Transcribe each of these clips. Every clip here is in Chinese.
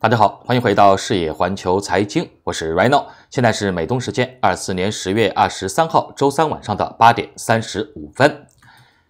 大家好，欢迎回到视野环球财经，我是 Rino，现在是美东时间二四年十月二十三号周三晚上的八点三十五分。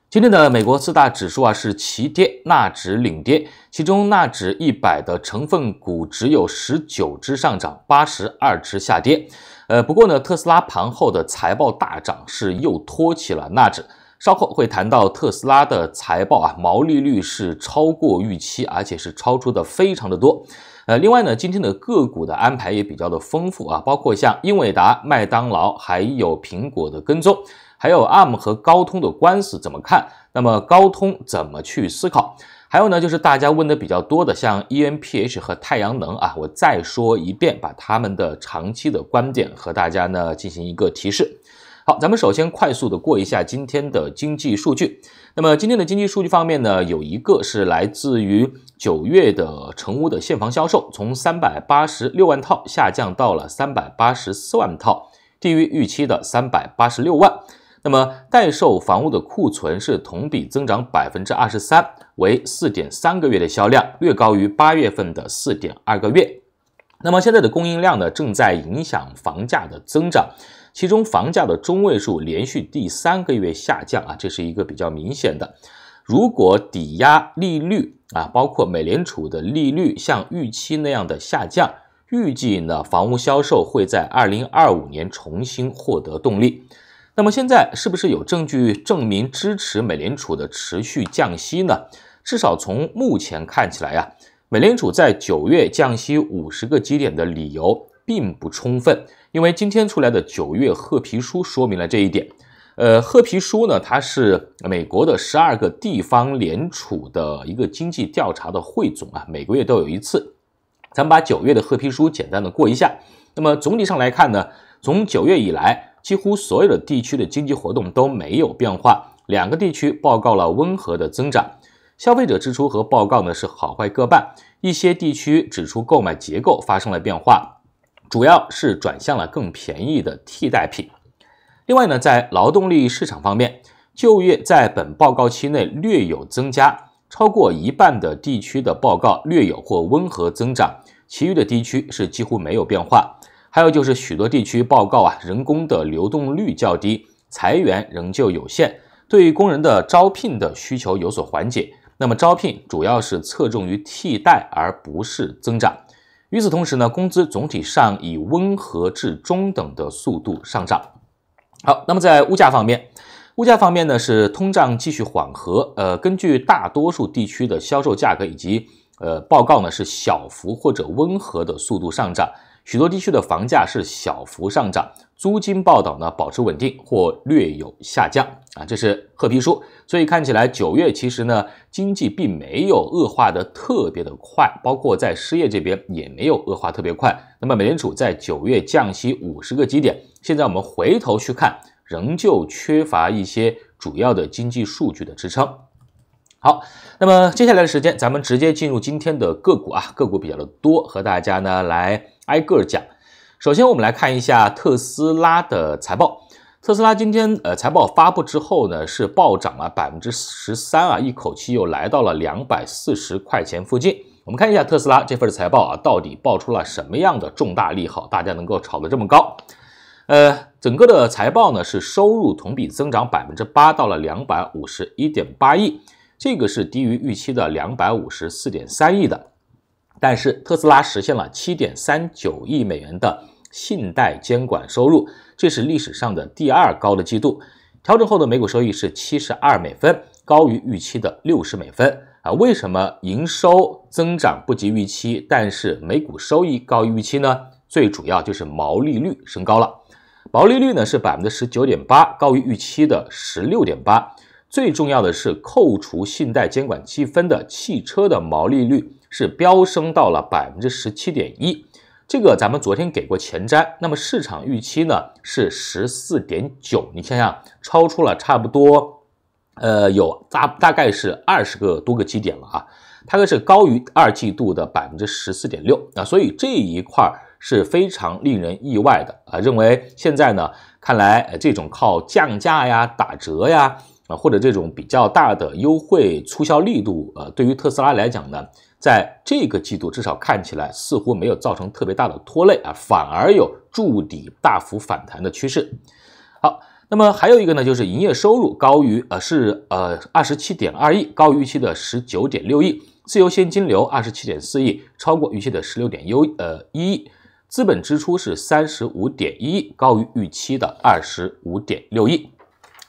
今天的美国四大指数啊是齐跌，纳指领跌，其中纳指一百的成分股只有十九只上涨，八十二只下跌。呃，不过呢，特斯拉盘后的财报大涨是又托起了纳指。稍后会谈到特斯拉的财报啊，毛利率是超过预期，而且是超出的非常的多。呃，另外呢，今天的个股的安排也比较的丰富啊，包括像英伟达、麦当劳，还有苹果的跟踪，还有 ARM 和高通的官司怎么看？那么高通怎么去思考？还有呢，就是大家问的比较多的，像 ENPH 和太阳能啊，我再说一遍，把他们的长期的观点和大家呢进行一个提示。好，咱们首先快速的过一下今天的经济数据。那么今天的经济数据方面呢，有一个是来自于九月的成屋的现房销售，从三百八十六万套下降到了三百八十四万套，低于预期的三百八十六万。那么待售房屋的库存是同比增长百分之二十三，为四点三个月的销量，略高于八月份的四点二个月。那么现在的供应量呢，正在影响房价的增长。其中房价的中位数连续第三个月下降啊，这是一个比较明显的。如果抵押利率啊，包括美联储的利率像预期那样的下降，预计呢房屋销售会在二零二五年重新获得动力。那么现在是不是有证据证明支持美联储的持续降息呢？至少从目前看起来呀，美联储在九月降息五十个基点的理由并不充分。因为今天出来的九月褐皮书说明了这一点，呃，褐皮书呢，它是美国的十二个地方联储的一个经济调查的汇总啊，每个月都有一次。咱们把九月的褐皮书简单的过一下。那么总体上来看呢，从九月以来，几乎所有的地区的经济活动都没有变化，两个地区报告了温和的增长，消费者支出和报告呢是好坏各半，一些地区指出购买结构发生了变化。主要是转向了更便宜的替代品。另外呢，在劳动力市场方面，就业在本报告期内略有增加，超过一半的地区的报告略有或温和增长，其余的地区是几乎没有变化。还有就是许多地区报告啊，人工的流动率较低，裁员仍旧有限，对工人的招聘的需求有所缓解。那么招聘主要是侧重于替代而不是增长。与此同时呢，工资总体上以温和至中等的速度上涨。好，那么在物价方面，物价方面呢是通胀继续缓和。呃，根据大多数地区的销售价格以及呃报告呢，是小幅或者温和的速度上涨。许多地区的房价是小幅上涨，租金报道呢保持稳定或略有下降啊，这是褐皮书。所以看起来九月其实呢经济并没有恶化的特别的快，包括在失业这边也没有恶化特别快。那么美联储在九月降息五十个基点，现在我们回头去看，仍旧缺乏一些主要的经济数据的支撑。好，那么接下来的时间，咱们直接进入今天的个股啊，个股比较的多，和大家呢来。挨个讲。首先，我们来看一下特斯拉的财报。特斯拉今天呃财报发布之后呢，是暴涨了百分之十三啊，一口气又来到了两百四十块钱附近。我们看一下特斯拉这份财报啊，到底爆出了什么样的重大利好，大家能够炒的这么高？呃，整个的财报呢是收入同比增长百分之八，到了两百五十一点八亿，这个是低于预期的两百五十四点三亿的。但是特斯拉实现了七点三九亿美元的信贷监管收入，这是历史上的第二高的季度。调整后的每股收益是七十二美分，高于预期的六十美分。啊，为什么营收增长不及预期，但是每股收益高于预期呢？最主要就是毛利率升高了。毛利率呢是百分之十九点八，高于预期的十六点八。最重要的是扣除信贷监管积分的汽车的毛利率。是飙升到了百分之十七点一，这个咱们昨天给过前瞻，那么市场预期呢是十四点九，你想想超出了差不多，呃有大大概是二十个多个基点了啊，它这是高于二季度的百分之十四点六啊，所以这一块是非常令人意外的啊，认为现在呢看来这种靠降价呀打折呀啊或者这种比较大的优惠促销力度啊，对于特斯拉来讲呢。在这个季度，至少看起来似乎没有造成特别大的拖累啊，反而有筑底大幅反弹的趋势。好，那么还有一个呢，就是营业收入高于呃是呃二十七点二亿，高于预期的十九点六亿，自由现金流二十七点四亿，超过预期的十六点优呃一亿，资本支出是三十五点一亿，高于预期的二十五点六亿，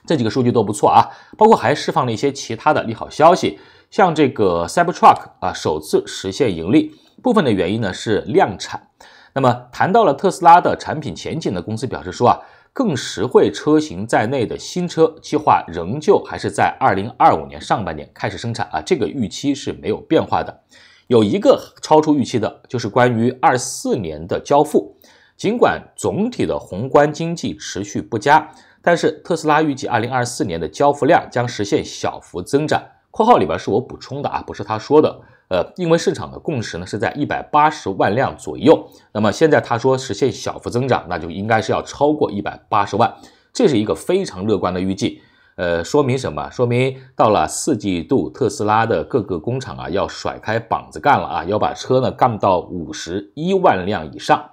这几个数据都不错啊，包括还释放了一些其他的利好消息。像这个 Cybertruck 啊，首次实现盈利，部分的原因呢是量产。那么谈到了特斯拉的产品前景的公司表示说啊，更实惠车型在内的新车计划仍旧还是在二零二五年上半年开始生产啊，这个预期是没有变化的。有一个超出预期的就是关于二四年的交付，尽管总体的宏观经济持续不佳，但是特斯拉预计二零二四年的交付量将实现小幅增长。括号里边是我补充的啊，不是他说的。呃，因为市场的共识呢是在一百八十万辆左右，那么现在他说实现小幅增长，那就应该是要超过一百八十万，这是一个非常乐观的预计。呃，说明什么？说明到了四季度，特斯拉的各个工厂啊要甩开膀子干了啊，要把车呢干到五十一万辆以上。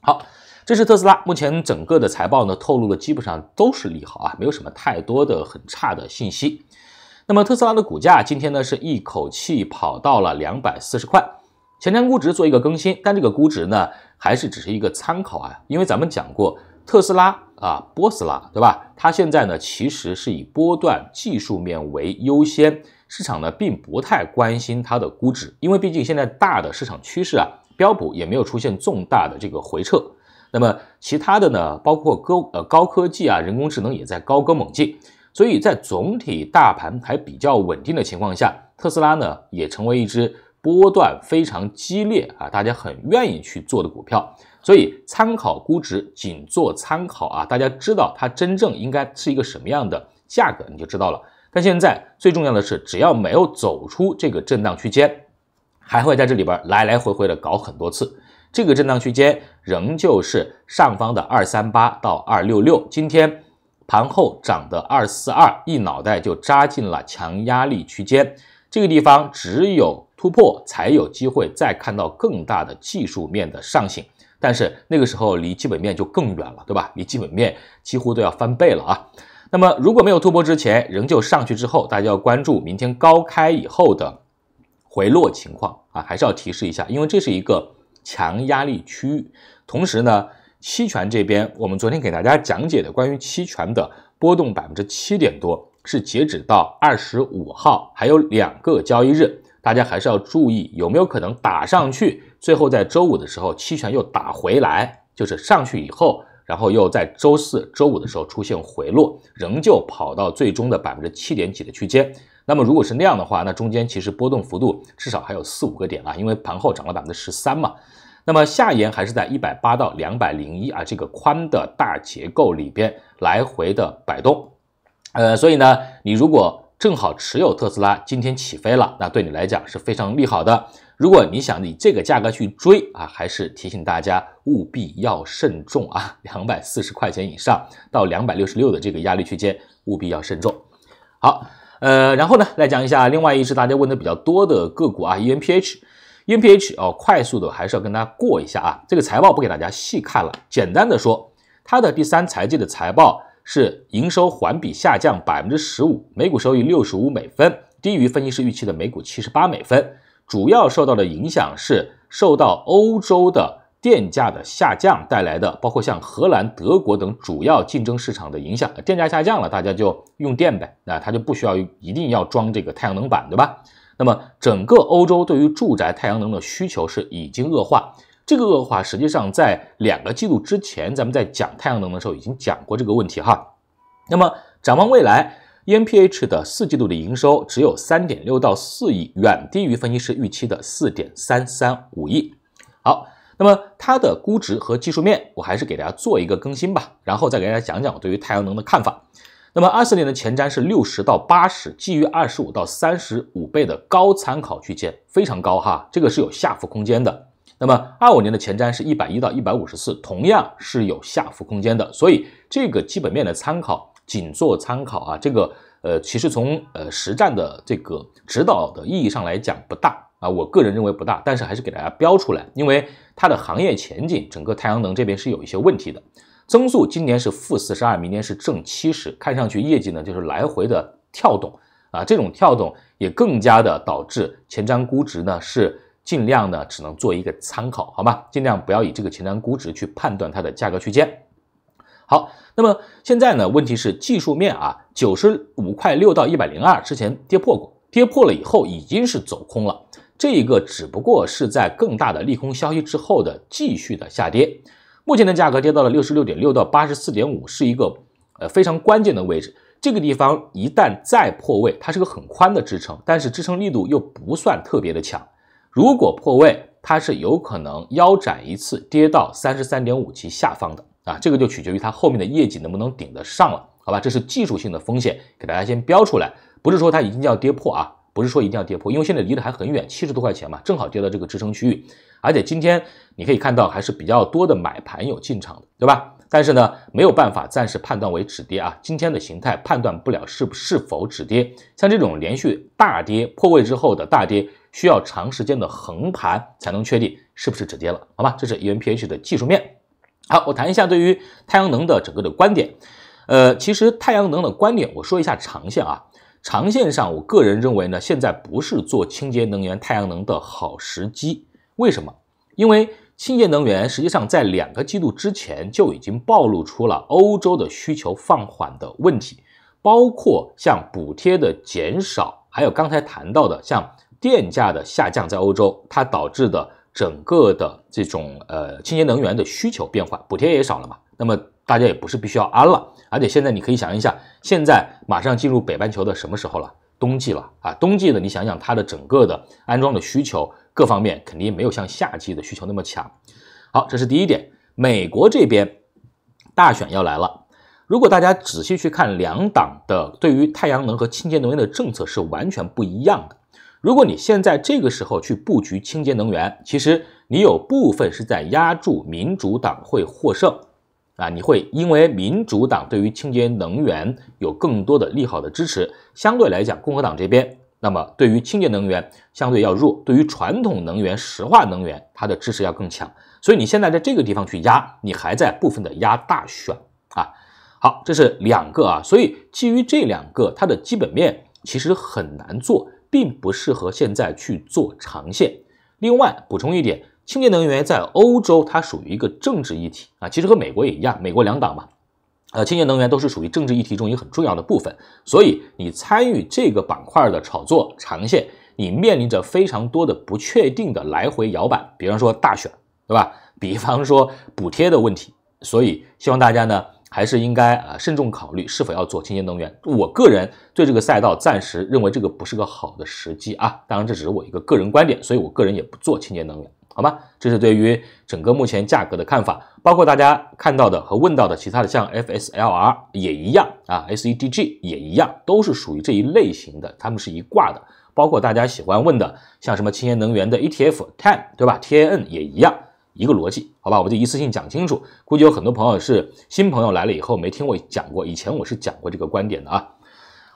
好，这是特斯拉目前整个的财报呢透露的基本上都是利好啊，没有什么太多的很差的信息。那么特斯拉的股价今天呢，是一口气跑到了两百四十块。前瞻估值做一个更新，但这个估值呢，还是只是一个参考啊，因为咱们讲过，特斯拉啊，波斯拉，对吧？它现在呢，其实是以波段技术面为优先，市场呢并不太关心它的估值，因为毕竟现在大的市场趋势啊，标普也没有出现重大的这个回撤。那么其他的呢，包括高呃高科技啊，人工智能也在高歌猛进。所以在总体大盘还比较稳定的情况下，特斯拉呢也成为一只波段非常激烈啊，大家很愿意去做的股票。所以参考估值仅做参考啊，大家知道它真正应该是一个什么样的价格，你就知道了。但现在最重要的是，只要没有走出这个震荡区间，还会在这里边来来回回的搞很多次。这个震荡区间仍旧是上方的二三八到二六六，今天。盘后涨的二四二一脑袋就扎进了强压力区间，这个地方只有突破才有机会再看到更大的技术面的上行，但是那个时候离基本面就更远了，对吧？离基本面几乎都要翻倍了啊。那么如果没有突破之前仍旧上去之后，大家要关注明天高开以后的回落情况啊，还是要提示一下，因为这是一个强压力区域，同时呢。期权这边，我们昨天给大家讲解的关于期权的波动百分之七点多，是截止到二十五号，还有两个交易日，大家还是要注意有没有可能打上去，最后在周五的时候期权又打回来，就是上去以后，然后又在周四、周五的时候出现回落，仍旧跑到最终的百分之七点几的区间。那么如果是那样的话，那中间其实波动幅度至少还有四五个点啊，因为盘后涨了百分之十三嘛。那么下沿还是在一百八到两百零一啊，这个宽的大结构里边来回的摆动，呃，所以呢，你如果正好持有特斯拉，今天起飞了，那对你来讲是非常利好的。如果你想以这个价格去追啊，还是提醒大家务必要慎重啊，两百四十块钱以上到两百六十六的这个压力区间务必要慎重。好，呃，然后呢，来讲一下另外一只大家问的比较多的个股啊，ENPH。NPH 要快速的还是要跟大家过一下啊，这个财报不给大家细看了，简单的说，它的第三财季的财报是营收环比下降百分之十五，每股收益六十五美分，低于分析师预期的每股七十八美分，主要受到的影响是受到欧洲的电价的下降带来的，包括像荷兰、德国等主要竞争市场的影响，电价下降了，大家就用电呗，那它就不需要一定要装这个太阳能板，对吧？那么，整个欧洲对于住宅太阳能的需求是已经恶化，这个恶化实际上在两个季度之前，咱们在讲太阳能的时候已经讲过这个问题哈。那么，展望未来，Enph 的四季度的营收只有三点六到四亿，远低于分析师预期的四点三三五亿。好，那么它的估值和技术面，我还是给大家做一个更新吧，然后再给大家讲讲我对于太阳能的看法。那么二四年的前瞻是六十到八十，基于二十五到三十五倍的高参考区间，非常高哈，这个是有下浮空间的。那么二五年的前瞻是一百一到一百五十四，同样是有下浮空间的。所以这个基本面的参考，仅做参考啊。这个呃，其实从呃实战的这个指导的意义上来讲不大啊，我个人认为不大，但是还是给大家标出来，因为它的行业前景，整个太阳能这边是有一些问题的。增速今年是负四十二，明年是正七十，看上去业绩呢就是来回的跳动啊，这种跳动也更加的导致前瞻估值呢是尽量呢只能做一个参考，好吗？尽量不要以这个前瞻估值去判断它的价格区间。好，那么现在呢，问题是技术面啊，九十五块六到一百零二之前跌破过，跌破了以后已经是走空了，这一个只不过是在更大的利空消息之后的继续的下跌。目前的价格跌到了六十六点六到八十四点五，是一个呃非常关键的位置。这个地方一旦再破位，它是个很宽的支撑，但是支撑力度又不算特别的强。如果破位，它是有可能腰斩一次，跌到三十三点五及下方的啊。这个就取决于它后面的业绩能不能顶得上了。好吧，这是技术性的风险，给大家先标出来，不是说它一定要跌破啊，不是说一定要跌破，因为现在离得还很远，七十多块钱嘛，正好跌到这个支撑区域。而且今天你可以看到，还是比较多的买盘有进场的，对吧？但是呢，没有办法暂时判断为止跌啊。今天的形态判断不了是不是否止跌。像这种连续大跌破位之后的大跌，需要长时间的横盘才能确定是不是止跌了，好吧？这是 E M P H 的技术面。好，我谈一下对于太阳能的整个的观点。呃，其实太阳能的观点，我说一下长线啊。长线上，我个人认为呢，现在不是做清洁能源太阳能的好时机。为什么？因为清洁能源实际上在两个季度之前就已经暴露出了欧洲的需求放缓的问题，包括像补贴的减少，还有刚才谈到的像电价的下降，在欧洲它导致的整个的这种呃清洁能源的需求变化，补贴也少了嘛。那么大家也不是必须要安了，而且现在你可以想一下，现在马上进入北半球的什么时候了？冬季了啊！冬季的你想想它的整个的安装的需求。各方面肯定没有像夏季的需求那么强。好，这是第一点。美国这边大选要来了，如果大家仔细去看两党的对于太阳能和清洁能源的政策是完全不一样的。如果你现在这个时候去布局清洁能源，其实你有部分是在压住民主党会获胜啊，你会因为民主党对于清洁能源有更多的利好的支持，相对来讲共和党这边。那么，对于清洁能源相对要弱，对于传统能源、石化能源，它的支持要更强。所以你现在在这个地方去压，你还在部分的压大选啊。好，这是两个啊。所以基于这两个，它的基本面其实很难做，并不适合现在去做长线。另外补充一点，清洁能源在欧洲它属于一个政治议题啊，其实和美国也一样，美国两党嘛，呃，清洁能源都是属于政治议题中一个很重要的部分，所以你参与这个板块的炒作长线，你面临着非常多的不确定的来回摇摆，比方说大选，对吧？比方说补贴的问题，所以希望大家呢还是应该啊慎重考虑是否要做清洁能源。我个人对这个赛道暂时认为这个不是个好的时机啊，当然这只是我一个个人观点，所以我个人也不做清洁能源。好吗？这是对于整个目前价格的看法，包括大家看到的和问到的其他的，像 FSLR 也一样啊，SEDG 也一样，都是属于这一类型的，它们是一挂的。包括大家喜欢问的，像什么清洁能源的 ETF TAN 对吧？TAN 也一样，一个逻辑。好吧，我就一次性讲清楚。估计有很多朋友是新朋友来了以后没听我讲过，以前我是讲过这个观点的啊。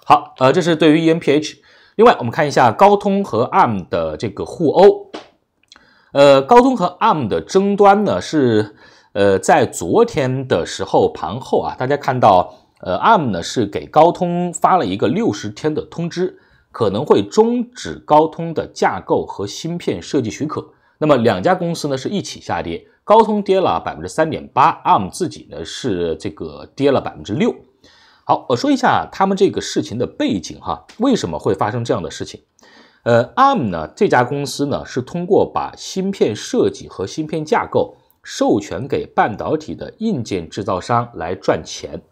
好，呃，这是对于 EMPH。另外，我们看一下高通和 ARM 的这个互殴。呃，高通和 ARM 的争端呢，是呃在昨天的时候盘后啊，大家看到，呃，ARM 呢是给高通发了一个六十天的通知，可能会终止高通的架构和芯片设计许可。那么两家公司呢是一起下跌，高通跌了百分之三点八，ARM 自己呢是这个跌了百分之六。好，我说一下他们这个事情的背景哈，为什么会发生这样的事情？呃，ARM 呢这家公司呢是通过把芯片设计和芯片架构授权给半导体的硬件制造商来赚钱。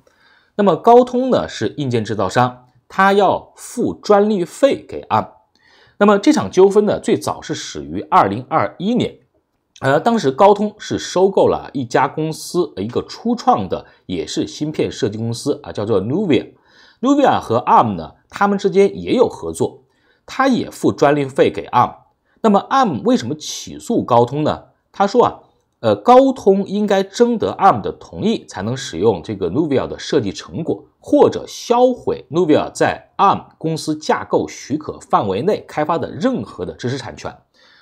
那么高通呢是硬件制造商，他要付专利费给 ARM。那么这场纠纷呢最早是始于二零二一年，呃，当时高通是收购了一家公司，一个初创的也是芯片设计公司啊，叫做 Nuvia。Nuvia 和 ARM 呢，他们之间也有合作。他也付专利费给 ARM，那么 ARM 为什么起诉高通呢？他说啊，呃，高通应该征得 ARM 的同意才能使用这个 Nuvia 的设计成果，或者销毁 Nuvia 在 ARM 公司架构许可范围内开发的任何的知识产权。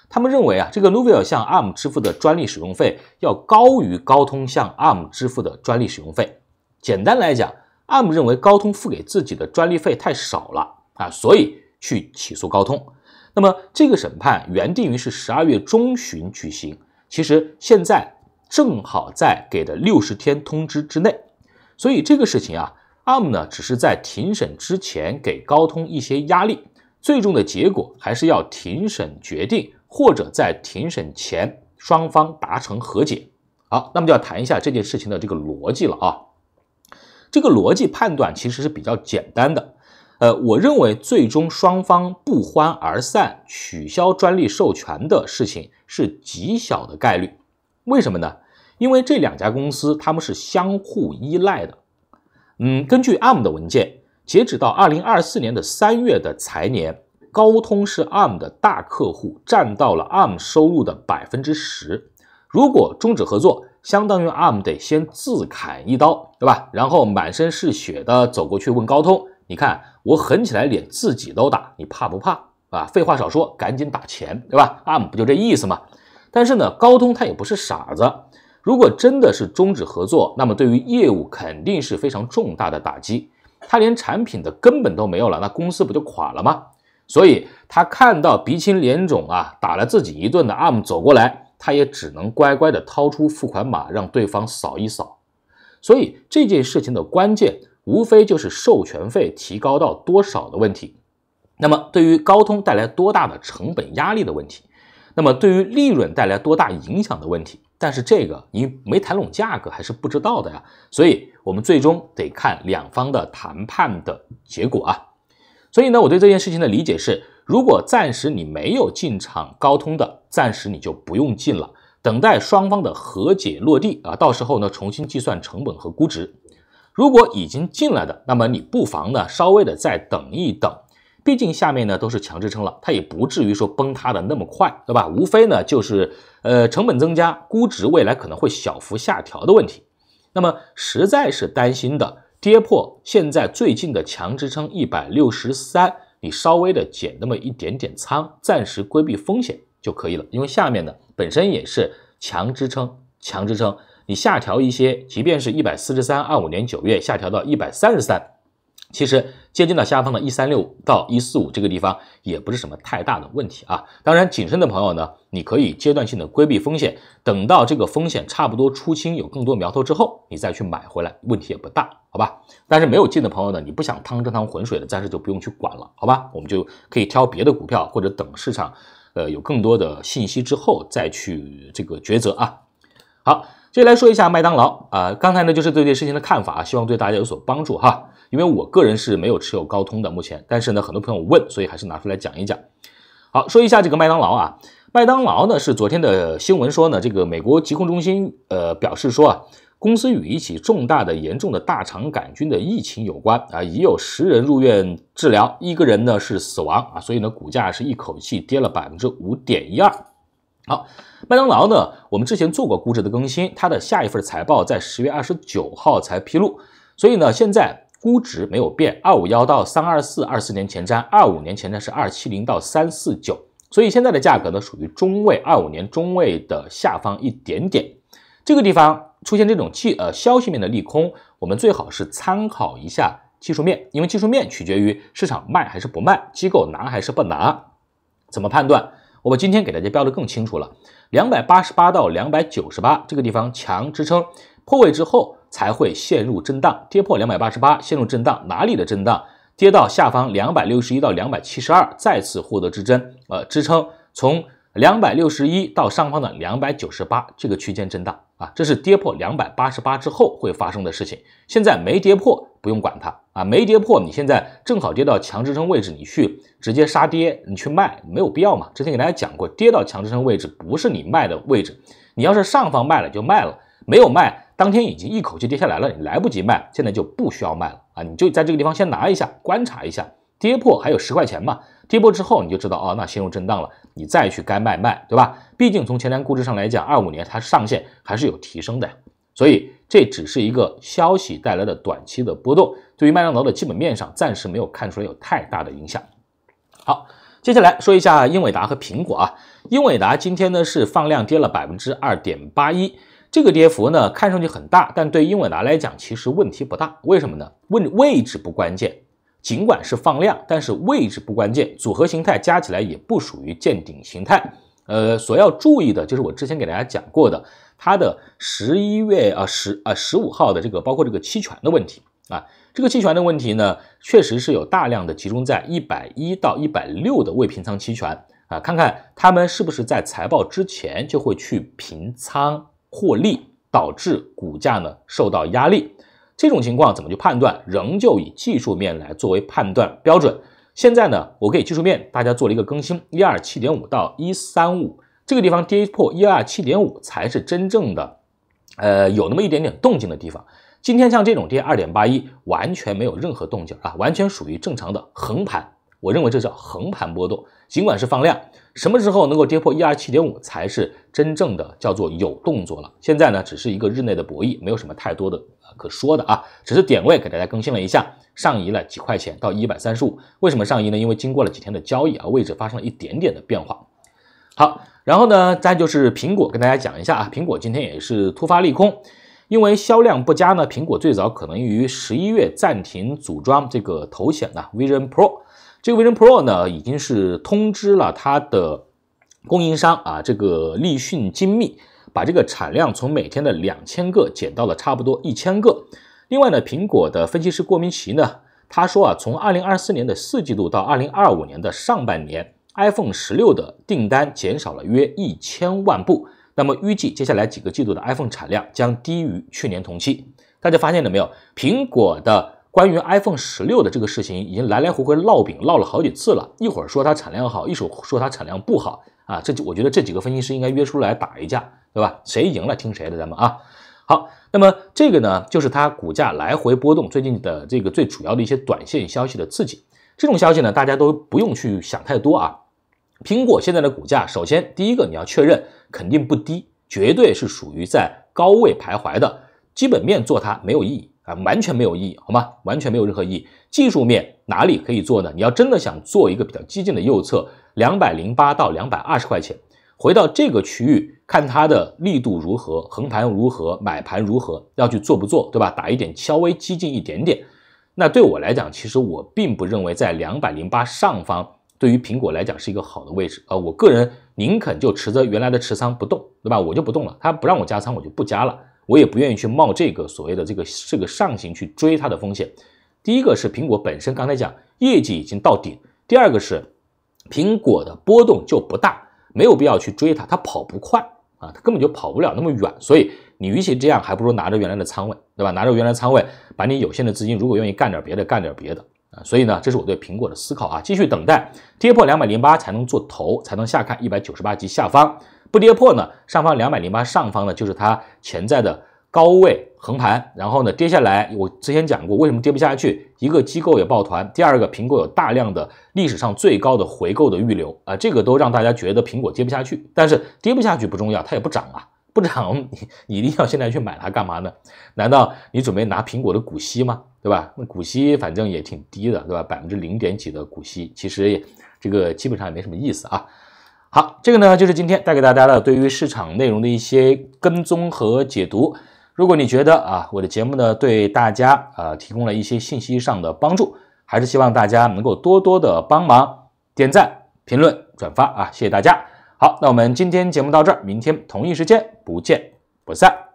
他们认为啊，这个 Nuvia 向 ARM 支付的专利使用费要高于高通向 ARM 支付的专利使用费。简单来讲，ARM 认为高通付给自己的专利费太少了啊，所以。去起诉高通，那么这个审判原定于是十二月中旬举行，其实现在正好在给的六十天通知之内，所以这个事情啊，ARM 呢只是在庭审之前给高通一些压力，最终的结果还是要庭审决定，或者在庭审前双方达成和解。好，那么就要谈一下这件事情的这个逻辑了啊，这个逻辑判断其实是比较简单的。呃，我认为最终双方不欢而散，取消专利授权的事情是极小的概率。为什么呢？因为这两家公司他们是相互依赖的。嗯，根据 ARM 的文件，截止到二零二四年的三月的财年，高通是 ARM 的大客户，占到了 ARM 收入的百分之十。如果终止合作，相当于 ARM 得先自砍一刀，对吧？然后满身是血的走过去问高通。你看我狠起来，连自己都打，你怕不怕啊？废话少说，赶紧打钱，对吧阿姆不就这意思吗？但是呢，高通他也不是傻子，如果真的是终止合作，那么对于业务肯定是非常重大的打击。他连产品的根本都没有了，那公司不就垮了吗？所以他看到鼻青脸肿啊，打了自己一顿的阿姆走过来，他也只能乖乖的掏出付款码让对方扫一扫。所以这件事情的关键。无非就是授权费提高到多少的问题，那么对于高通带来多大的成本压力的问题，那么对于利润带来多大影响的问题，但是这个你没谈拢价格还是不知道的呀，所以我们最终得看两方的谈判的结果啊。所以呢，我对这件事情的理解是，如果暂时你没有进场高通的，暂时你就不用进了，等待双方的和解落地啊，到时候呢重新计算成本和估值。如果已经进来的，那么你不妨呢稍微的再等一等，毕竟下面呢都是强支撑了，它也不至于说崩塌的那么快，对吧？无非呢就是呃成本增加，估值未来可能会小幅下调的问题。那么实在是担心的跌破现在最近的强支撑一百六十三，你稍微的减那么一点点仓，暂时规避风险就可以了，因为下面呢本身也是强支撑，强支撑。你下调一些，即便是一百四十三，二五年九月下调到一百三十三，其实接近到下方的一三六到一四五这个地方，也不是什么太大的问题啊。当然，谨慎的朋友呢，你可以阶段性的规避风险，等到这个风险差不多出清，有更多苗头之后，你再去买回来，问题也不大，好吧？但是没有进的朋友呢，你不想趟这趟浑水的，暂时就不用去管了，好吧？我们就可以挑别的股票，或者等市场，呃，有更多的信息之后再去这个抉择啊。好。接下来说一下麦当劳啊，刚才呢就是对这事情的看法啊，希望对大家有所帮助哈。因为我个人是没有持有高通的，目前，但是呢，很多朋友问，所以还是拿出来讲一讲。好，说一下这个麦当劳啊，麦当劳呢是昨天的新闻说呢，这个美国疾控中心呃表示说啊，公司与一起重大的严重的大肠杆菌的疫情有关啊，已有十人入院治疗，一个人呢是死亡啊，所以呢，股价是一口气跌了百分之五点一二。好，麦当劳呢？我们之前做过估值的更新，它的下一份财报在十月二十九号才披露，所以呢，现在估值没有变，二五幺到三二四，二四年前瞻，二五年前呢是二七零到三四九，所以现在的价格呢属于中位，二五年中位的下方一点点。这个地方出现这种气呃消息面的利空，我们最好是参考一下技术面，因为技术面取决于市场卖还是不卖，机构拿还是不拿，怎么判断？我们今天给大家标的更清楚了，两百八十八到两百九十八这个地方强支撑，破位之后才会陷入震荡，跌破两百八十八陷入震荡，哪里的震荡？跌到下方两百六十一到两百七十二再次获得支撑，呃，支撑从两百六十一到上方的两百九十八这个区间震荡啊，这是跌破两百八十八之后会发生的事情。现在没跌破，不用管它。啊，没跌破，你现在正好跌到强支撑位置，你去直接杀跌，你去卖，没有必要嘛。之前给大家讲过，跌到强支撑位置不是你卖的位置，你要是上方卖了就卖了，没有卖，当天已经一口气跌下来了，你来不及卖，现在就不需要卖了啊，你就在这个地方先拿一下，观察一下，跌破还有十块钱嘛，跌破之后你就知道哦，那陷入震荡了，你再去该卖卖，对吧？毕竟从前瞻估值上来讲，二五年它上限还是有提升的所以这只是一个消息带来的短期的波动，对于麦当劳的基本面上暂时没有看出来有太大的影响。好，接下来说一下英伟达和苹果啊。英伟达今天呢是放量跌了百分之二点八一，这个跌幅呢看上去很大，但对英伟达来讲其实问题不大。为什么呢？问位置不关键，尽管是放量，但是位置不关键，组合形态加起来也不属于见顶形态。呃，所要注意的就是我之前给大家讲过的。它的十一月啊十啊十五号的这个包括这个期权的问题啊，这个期权的问题呢，确实是有大量的集中在一百一到一百六的未平仓期权啊，看看他们是不是在财报之前就会去平仓获利，导致股价呢受到压力。这种情况怎么去判断？仍旧以技术面来作为判断标准。现在呢，我给技术面大家做了一个更新，一二七点五到一三五。这个地方跌破一二七点五才是真正的，呃，有那么一点点动静的地方。今天像这种跌二点八一，完全没有任何动静啊，完全属于正常的横盘。我认为这叫横盘波动，尽管是放量。什么时候能够跌破一二七点五，才是真正的叫做有动作了。现在呢，只是一个日内的博弈，没有什么太多的可说的啊，只是点位给大家更新了一下，上移了几块钱到一百三十五。为什么上移呢？因为经过了几天的交易啊，位置发生了一点点的变化。好，然后呢，再就是苹果，跟大家讲一下啊，苹果今天也是突发利空，因为销量不佳呢，苹果最早可能于十一月暂停组装这个头显的 Vision Pro，这个 Vision Pro 呢，已经是通知了它的供应商啊，这个立讯精密把这个产量从每天的两千个减到了差不多一千个。另外呢，苹果的分析师郭明奇呢，他说啊，从二零二四年的四季度到二零二五年的上半年。iPhone 十六的订单减少了约一千万部，那么预计接下来几个季度的 iPhone 产量将低于去年同期。大家发现了没有？苹果的关于 iPhone 十六的这个事情已经来来回回烙饼烙了好几次了，一会儿说它产量好，一会儿说它产量不好啊！这就我觉得这几个分析师应该约出来打一架，对吧？谁赢了听谁的，咱们啊。好，那么这个呢，就是它股价来回波动，最近的这个最主要的一些短线消息的刺激。这种消息呢，大家都不用去想太多啊。苹果现在的股价，首先第一个你要确认，肯定不低，绝对是属于在高位徘徊的。基本面做它没有意义啊，完全没有意义，好吗？完全没有任何意义。技术面哪里可以做呢？你要真的想做一个比较激进的右侧，两百零八到两百二十块钱，回到这个区域看它的力度如何，横盘如何，买盘如何，要去做不做，对吧？打一点稍微激进一点点。那对我来讲，其实我并不认为在两百零八上方。对于苹果来讲是一个好的位置啊，我个人宁肯就持着原来的持仓不动，对吧？我就不动了，他不让我加仓，我就不加了，我也不愿意去冒这个所谓的这个这个上行去追它的风险。第一个是苹果本身刚才讲业绩已经到顶，第二个是苹果的波动就不大，没有必要去追它，它跑不快啊，它根本就跑不了那么远，所以你与其这样，还不如拿着原来的仓位，对吧？拿着原来仓位，把你有限的资金，如果愿意干点别的，干点别的。啊，所以呢，这是我对苹果的思考啊，继续等待跌破两百零八才能做头，才能下看一百九十八级下方，不跌破呢，上方两百零八上方呢就是它潜在的高位横盘，然后呢跌下来，我之前讲过，为什么跌不下去？一个机构也抱团，第二个苹果有大量的历史上最高的回购的预留啊，这个都让大家觉得苹果跌不下去，但是跌不下去不重要，它也不涨啊。不涨，你一定要现在去买它干嘛呢？难道你准备拿苹果的股息吗？对吧？那股息反正也挺低的，对吧？百分之零点几的股息，其实这个基本上也没什么意思啊。好，这个呢就是今天带给大家的对于市场内容的一些跟踪和解读。如果你觉得啊我的节目呢对大家啊提供了一些信息上的帮助，还是希望大家能够多多的帮忙点赞、评论、转发啊！谢谢大家。好，那我们今天节目到这儿，明天同一时间不见不散。